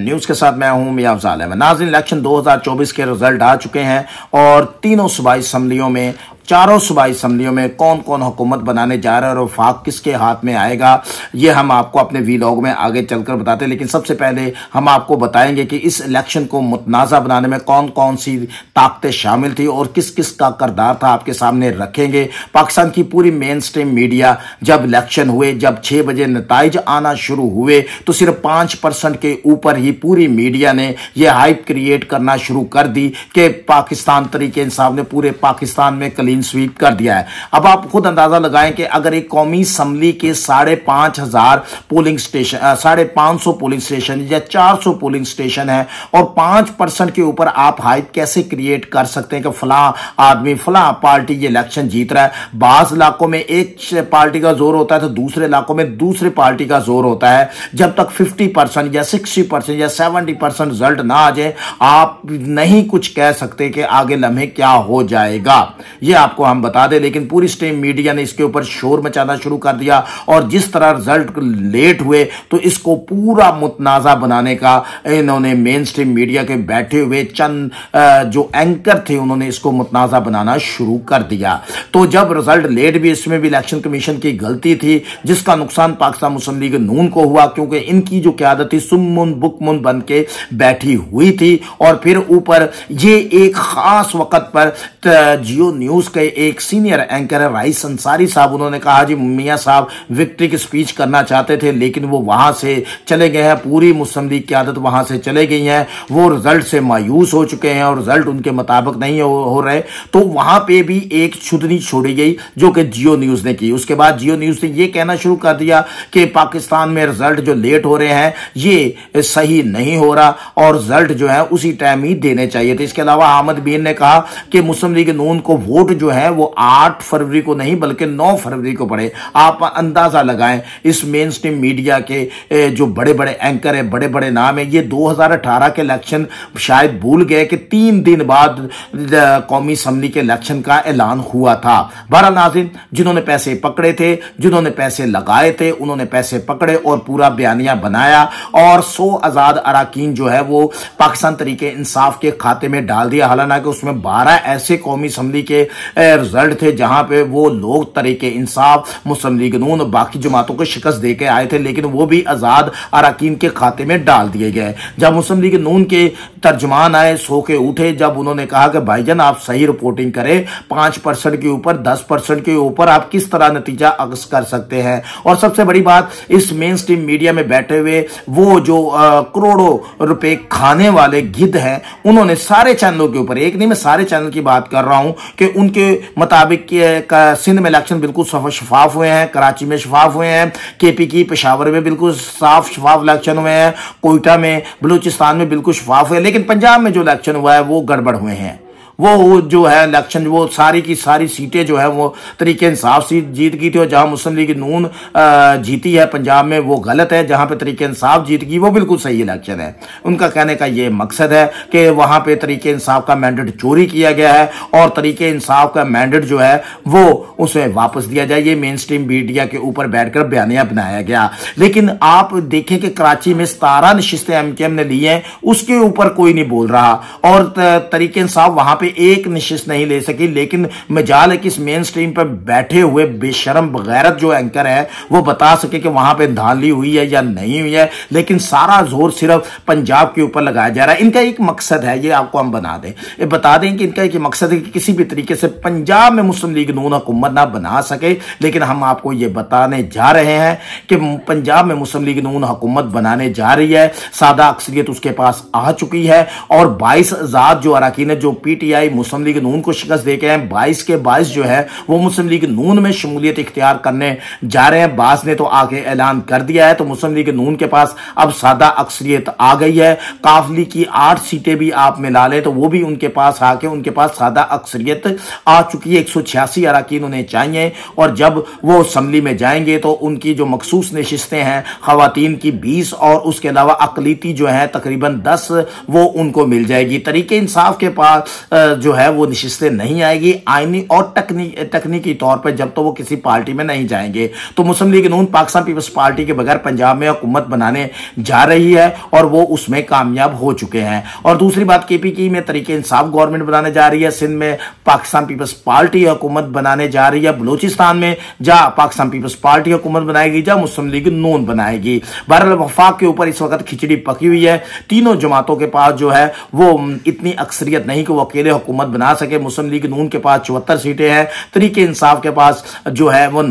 news के साथ मैं हूं मियाँ अफजाल अहमद नाजिन इलेक्शन 2024 के रिजल्ट आ चुके हैं और तीनों सूबाई असम्बलियों में चारों सूबाई असम्बलियों में कौन कौन हुकूमत बनाने जा रहा है और वफाक किसके हाथ में आएगा ये हम आपको अपने वीलॉग में आगे चलकर बताते हैं लेकिन सबसे पहले हम आपको बताएंगे कि इस इलेक्शन को मुतनाज़ा बनाने में कौन कौन सी ताकतें शामिल थी और किस किस का करदार था आपके सामने रखेंगे पाकिस्तान की पूरी मेन स्ट्रीम मीडिया जब इलेक्शन हुए जब छः बजे नतज आना शुरू हुए तो सिर्फ पाँच परसेंट के ऊपर ही पूरी मीडिया ने यह हाइप क्रिएट करना शुरू कर दी कि पाकिस्तान तरीके इंसाफ ने पूरे पाकिस्तान में कलीन क्लीन स्वीप कर दिया है अब आप खुद अंदाजा लगाएं कि अगर एक कौमी असम्बली के साढ़े पांच हजार पोलिंग स्टेशन साढ़े पांच सौ पोलिंग स्टेशन या चार सौ पोलिंग स्टेशन है और पांच परसेंट के ऊपर आप हाइप कैसे क्रिएट कर सकते हैं कि फला आदमी फला पार्टी ये इलेक्शन जीत रहा है बाज इलाकों में एक पार्टी का जोर होता है तो दूसरे इलाकों में दूसरे पार्टी का जोर होता है जब तक फिफ्टी परसेंट या सिक्सटी परसेंट या सेवेंटी परसेंट रिजल्ट ना आ जाए आप नहीं कुछ कह सकते कि आगे लम्हे क्या हो जाएगा यह आप आपको हम बता दें लेकिन पूरी स्टेम मीडिया ने इसके ऊपर शोर मचाना शुरू कर दिया और जिस तरह रिजल्ट लेट हुए तो इसको पूरा मुतनाज़ा बनाने का इन्होंने मेन स्ट्रीम मीडिया के बैठे हुए चंद जो एंकर थे उन्होंने इसको मुतनाज़ा बनाना शुरू कर दिया तो जब रिजल्ट लेट भी इसमें भी इलेक्शन कमीशन की गलती थी जिसका नुकसान पाकिस्तान मुस्लिम लीग नून को हुआ क्योंकि इनकी जो क्यादत थी सुमुन बुकमुन बन के बैठी हुई थी और फिर ऊपर ये एक खास वक्त पर जियो न्यूज़ के एक सीनियर एंकर है भाई संसारी साहब उन्होंने कहा जी मियाँ साहब विक्ट्री की स्पीच करना चाहते थे लेकिन वो वहां से चले गए हैं पूरी मुस्लिम लीग की आदत वहां से चले गई हैं वो रिजल्ट से मायूस हो चुके हैं और रिजल्ट उनके मुताबिक नहीं हो, हो रहे तो वहां पर भी एक छुदनी छोड़ी गई जो कि जियो न्यूज ने की उसके बाद जियो न्यूज ने यह कहना शुरू कर दिया कि पाकिस्तान में रिजल्ट जो लेट हो रहे हैं ये सही नहीं हो रहा और रिजल्ट जो है उसी टाइम ही देने चाहिए थे इसके अलावा आमद बीन ने कहा कि मुस्लिम लीग नून को वोट जो है वो आठ फरवरी को नहीं बल्कि नौ फरवरी को पढ़े आप अंदाजा लगाएं इस मेन स्ट्रीम मीडिया के जो बड़े बड़े एंकर हैं बड़े बड़े नाम हैं ये 2018 के इलेक्शन शायद भूल गए कि तीन दिन बाद कौमी असम्बली के इलेक्शन का ऐलान हुआ था बहरहाल नाजिम जिन्होंने पैसे पकड़े थे जिन्होंने पैसे लगाए थे उन्होंने पैसे पकड़े और पूरा बयानिया बनाया और सौ आजाद अरकान जो है वो पाकिस्तान तरीके इंसाफ के खाते में डाल दिया हालांकि उसमें बारह ऐसे कौमी असम्बली के रिजल्ट थे जहां पे वो लोग तरीके इंसाफ मुस्लिम लीग नून और बाकी जमातों को शिकस्त देकर आए थे लेकिन वो भी आज़ाद अरकान के खाते में डाल दिए गए जब मुस्लिम लीग नून के तर्जमान आए सो के उठे जब उन्होंने कहा कि जान आप सही रिपोर्टिंग करें पांच परसेंट के ऊपर दस परसेंट के ऊपर आप किस तरह नतीजा अक्स कर सकते हैं और सबसे बड़ी बात इस मेन स्ट्रीम मीडिया में बैठे हुए वो जो करोड़ों रुपए खाने वाले गिद्ध हैं उन्होंने सारे चैनलों के ऊपर एक नहीं मैं सारे चैनल की बात कर रहा हूं कि उनके के मुताबिक सिंध में इलेक्शन बिल्कुल शफाफ हुए हैं कराची में शफाफ हुए हैं के पी की पेशावर में बिल्कुल साफ शफाफ इलेक्शन हुए हैं कोयटा में बलूचिस्तान में बिल्कुल शफाफ हुए हैं लेकिन पंजाब में जो इलेक्शन हुआ है वो गड़बड़ हुए हैं वो जो है इलेक्शन वो सारी की सारी सीटें जो है वो तरीके इंसाफ सीट जीत गई थी और जहां मुस्लिम लीग नून जीती है पंजाब में वो गलत है जहां पे तरीके इंसाफ जीत गई वो बिल्कुल सही इलेक्शन है उनका कहने का ये मकसद है कि वहां पे तरीके इंसाफ का मैंडेट चोरी किया गया है और तरीके इंसाफ का मैंडेट जो है वो उसे वापस दिया जाए ये मेन स्ट्रीम मीडिया के ऊपर बैठकर बयानिया बनाया गया लेकिन आप देखें कि कराची में सतारा नशिस्तें एम ने ली हैं उसके ऊपर कोई नहीं बोल रहा और तरीके इंसाफ वहां पर पे एक निश्चित नहीं ले सकी लेकिन मजाल है कि इस मेन स्ट्रीम पर बैठे हुए बेशरम बगैरत जो एंकर है वो बता सके कि वहां पे धांधली हुई है या नहीं हुई है लेकिन सारा जोर सिर्फ पंजाब के ऊपर लगाया जा रहा है इनका एक मकसद है ये आपको हम बना दें ये बता दें कि इनका एक मकसद है कि किसी भी तरीके से पंजाब में मुस्लिम लीग नून हुकूमत ना बना सके लेकिन हम आपको ये बताने जा रहे हैं कि पंजाब में मुस्लिम लीग नून हुकूमत बनाने जा रही है सादा अक्सरियत उसके पास आ चुकी है और बाईस आजाद जो अरकान जो पीटीआई आई मुस्लिम लीग नून को शिकस्त दे के हैं बाईस के बाईस जो है वो मुस्लिम लीग नून में शमूलियत इख्तियार करने जा रहे हैं बास ने तो आगे ऐलान कर दिया है तो मुस्लिम लीग नून के पास अब सादा अक्सरियत आ गई है काफली की आठ सीटें भी आप मिला लें तो वो भी उनके पास आके उनके पास सादा अक्सरियत आ चुकी है एक सौ छियासी अरकान उन्हें चाहिए और जब वो असम्बली में जाएंगे तो उनकी जो मखसूस नशस्तें हैं खातन की बीस और उसके अलावा अकलीती जो है तकरीबन दस वो उनको मिल जाएगी तरीके इंसाफ के पास जो है वो नशिस्तें नहीं आएगी आईनी और तकनी, तकनीकी तौर पर जब तो वो किसी पार्टी में नहीं जाएंगे तो मुस्लिम लीग नून पाकिस्तान पीपल्स पार्टी के बगैर पंजाब में हुकूमत बनाने जा रही है और वो उसमें कामयाब हो चुके हैं और दूसरी बात केपी की में तरीके इंसाफ गवर्नमेंट बनाने जा रही है सिंध में पाकिस्तान पीपल्स पार्टी हुकूमत बनाने जा रही है बलूचिस्तान में जा पाकिस्तान पीपल्स पार्टी हुकूमत बनाएगी जा मुस्लिम लीग नून बनाएगी बहरल वफाक के ऊपर इस वक्त खिचड़ी पकी हुई है तीनों जमातों के पास जो है वो इतनी अक्सरियत नहीं कि वो अकेले हुकूमत बना सके मुस्लिम लीग नून के पास चौहत्तर सीटें हैं तरीके इंसाफ के पास जो है वो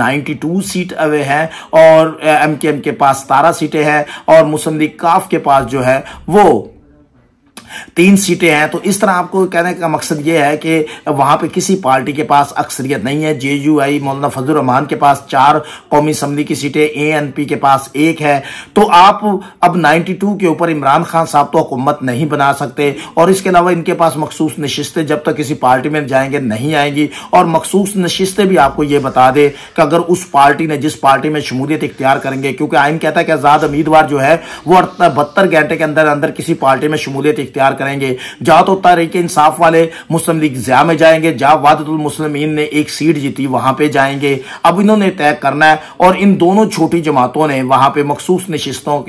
नाइन्टी टू सीट अवे हैं और एम के एम के पास सतारह सीटें हैं और मुस्लिम लीग काफ के पास जो है वो तीन सीटें हैं तो इस तरह आपको कहने का मकसद यह है कि वहां पे किसी पार्टी के पास अक्सरियत नहीं है जे यू आई मौलाना फजल रहमान के पास चार कौमी असम्बली की सीटें ए एन पी के पास एक है तो आप अब टू के ऊपर इमरान खान साहब तो हुकूमत नहीं बना सकते और इसके अलावा इनके पास मखसूस नशिस्तें जब तक किसी पार्टी में जाएंगे नहीं आएंगी और मखसूस नशिस्तें भी आपको यह बता दे कि अगर उस पार्टी ने जिस पार्टी में शमूलियत इख्तियार करेंगे क्योंकि आइन कहता है कि आज़ाद उम्मीदवार जो है वो बहत्तर घंटे के अंदर अंदर किसी पार्टी में शमूलियत इख्तियार इख्तियार करेंगे जहां तो तारीख इंसाफ वाले मुस्लिम लीग जिया में जाएंगे जहां वादतुल मुस्लिमीन ने एक सीट जीती वहां पर जाएंगे अब इन्होंने तय करना है और इन दोनों छोटी जमातों ने वहां पर मखसूस नशस्तों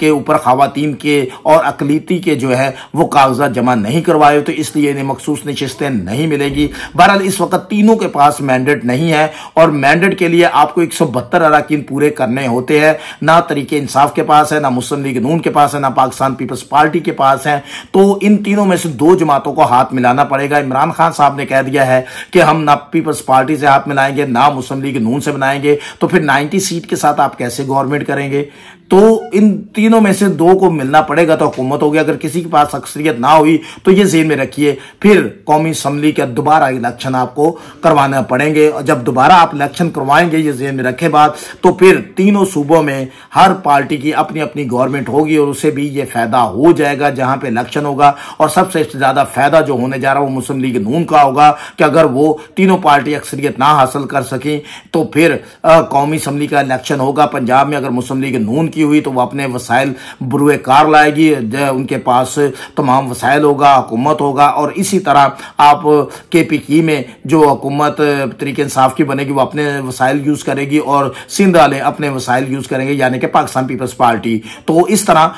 के ऊपर खातन के और अकलीती के जो है वो कागजात जमा नहीं करवाए तो इसलिए इन्हें मखसूस नशस्तें नहीं मिलेगी बहरहाल इस वक्त तीनों के पास मैंडेट नहीं है और मैंडेट के लिए आपको एक सौ बहत्तर अरकान पूरे करने होते हैं ना तरीके इंसाफ के पास है ना मुस्लिम लीग नून के पास है ना पाकिस्तान पीपल्स पार्टी के पास है तो इन तीनों में से दो जमातों को हाथ मिलाना पड़ेगा इमरान खान साहब ने कह दिया है कि हम ना पीपल्स पार्टी से हाथ मिलाएंगे ना मुस्लिम लीग नून से बनाएंगे तो फिर नाइनटी सीट के साथ आप कैसे गवर्नमेंट करेंगे तो इन तीनों में से दो को मिलना पड़ेगा तो हुकूमत होगी अगर किसी के पास अक्सरियत ना हुई तो ये जेन में रखिए फिर कौमी असम्बली का दोबारा इलेक्शन आपको करवाना पड़ेंगे और जब दोबारा आप इलेक्शन करवाएंगे ये जेन में रखे बात तो फिर तीनों सूबों में हर पार्टी की अपनी अपनी गवर्नमेंट होगी और उसे भी ये फायदा हो जाएगा जहां पर इलेक्शन होगा और सबसे ज्यादा फायदा जो होने जा रहा है वो मुस्लिम लीग नून का होगा कि अगर वो तीनों पार्टी अक्सरियत ना हासिल कर सकें तो फिर कौमी असम्बली का इलेक्शन होगा पंजाब में अगर मुस्लिम लीग नून की तरक्की हुई तो वह अपने वसायल बुरुए कार लाएगी उनके पास तमाम वसायल होगा हुकूमत होगा और इसी तरह आप के पी की में जो हुकूमत तरीके इंसाफ की बनेगी वह अपने वसायल यूज़ करेगी और सिंध वाले अपने वसायल यूज़ करेंगे यानी कि पाकिस्तान पीपल्स पार्टी तो इस तरह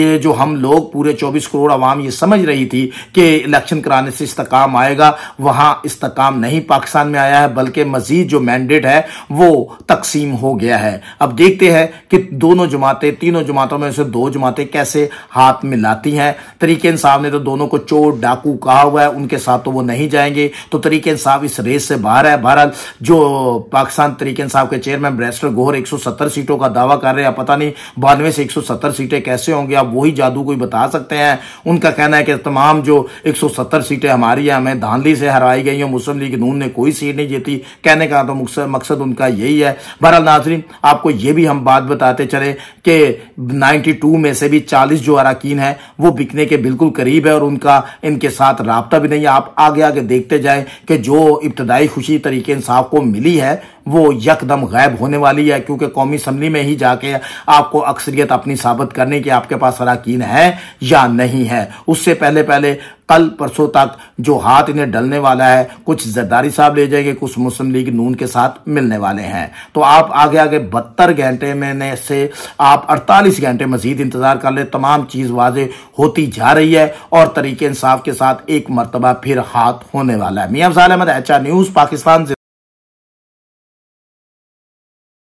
ये जो हम लोग पूरे चौबीस करोड़ आवाम ये समझ रही थी कि इलेक्शन कराने से इस्तकाम आएगा वहाँ इस्तकाम नहीं पाकिस्तान में आया है बल्कि मजीद जो मैंडेट है वो तकसीम हो गया है अब देखते हैं कि दोनों जुमातें तीनों जमातों में से दो जमाते कैसे हाथ में लाती हैं तरीके इंसाफ ने तो दोनों को चोर डाकू कहा हुआ है उनके साथ तो वो नहीं जाएंगे तो तरीके इंसाफ इस रेस से बाहर है बहरहाल जो पाकिस्तान तरीके इंसाफ के चेयरमैन ब्रेस्टर गोहर एक सीटों का दावा कर रहे हैं पता नहीं बानवे से एक सीटें कैसे होंगी आप वही जादू कोई बता सकते हैं उनका कहना है कि तमाम जो एक सीटें हमारी हैं हमें धांधली से हराई गई हैं मुस्लिम लीग नून ने कोई सीट नहीं जीती कहने का तो मकसद उनका यही है बहरहाल नाजरीन आपको ये भी हम बात बताते चले कि 92 में से भी 40 जो अरकान है वो बिकने के बिल्कुल करीब है और उनका इनके साथ रबता भी नहीं है आप आगे आगे देखते जाएं कि जो इब्तदाई खुशी तरीके इंसाफ को मिली है वो यकदम गायब होने वाली है क्योंकि कौमी असम्बली में ही जाके आपको अक्सरियत अपनी साबित करने की आपके पास अरकान है या नहीं है उससे पहले पहले कल परसों तक जो हाथ इन्हें डलने वाला है कुछ जरदारी साहब ले जाएंगे कुछ मुस्लिम लीग नून के साथ मिलने वाले हैं तो आप आगे आगे बहत्तर घंटे में से आप 48 घंटे मजीद इंतजार कर ले तमाम चीज वाजे होती जा रही है और तरीके इंसाफ के साथ एक मरतबा फिर हाथ होने वाला है मियाँ अहमद एच न्यूज पाकिस्तान